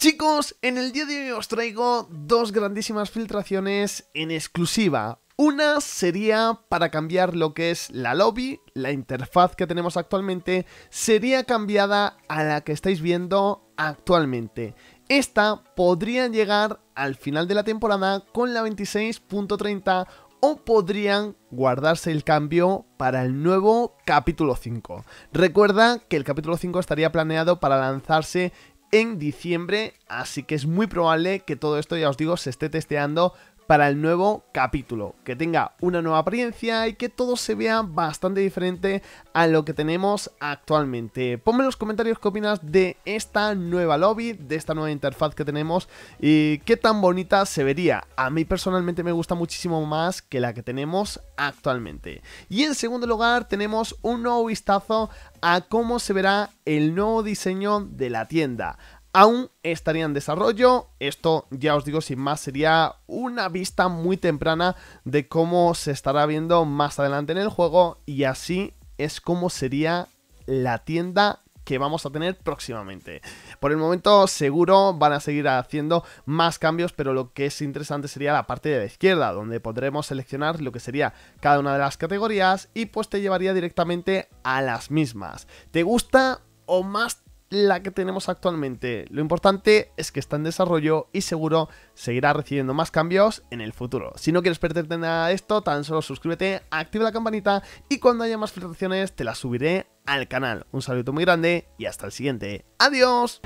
Chicos, en el día de hoy os traigo dos grandísimas filtraciones en exclusiva. Una sería para cambiar lo que es la lobby, la interfaz que tenemos actualmente, sería cambiada a la que estáis viendo actualmente. Esta podría llegar al final de la temporada con la 26.30 o podrían guardarse el cambio para el nuevo capítulo 5. Recuerda que el capítulo 5 estaría planeado para lanzarse en diciembre, así que es muy probable que todo esto, ya os digo, se esté testeando para el nuevo capítulo, que tenga una nueva apariencia y que todo se vea bastante diferente a lo que tenemos actualmente. Ponme en los comentarios qué opinas de esta nueva lobby, de esta nueva interfaz que tenemos y qué tan bonita se vería. A mí personalmente me gusta muchísimo más que la que tenemos actualmente. Y en segundo lugar tenemos un nuevo vistazo a cómo se verá el nuevo diseño de la tienda aún estaría en desarrollo. Esto, ya os digo, sin más, sería una vista muy temprana de cómo se estará viendo más adelante en el juego y así es como sería la tienda que vamos a tener próximamente. Por el momento seguro van a seguir haciendo más cambios, pero lo que es interesante sería la parte de la izquierda, donde podremos seleccionar lo que sería cada una de las categorías y pues te llevaría directamente a las mismas. ¿Te gusta o más la que tenemos actualmente. Lo importante es que está en desarrollo y seguro seguirá recibiendo más cambios en el futuro. Si no quieres perderte nada de esto, tan solo suscríbete, activa la campanita y cuando haya más filtraciones te las subiré al canal. Un saludo muy grande y hasta el siguiente. ¡Adiós!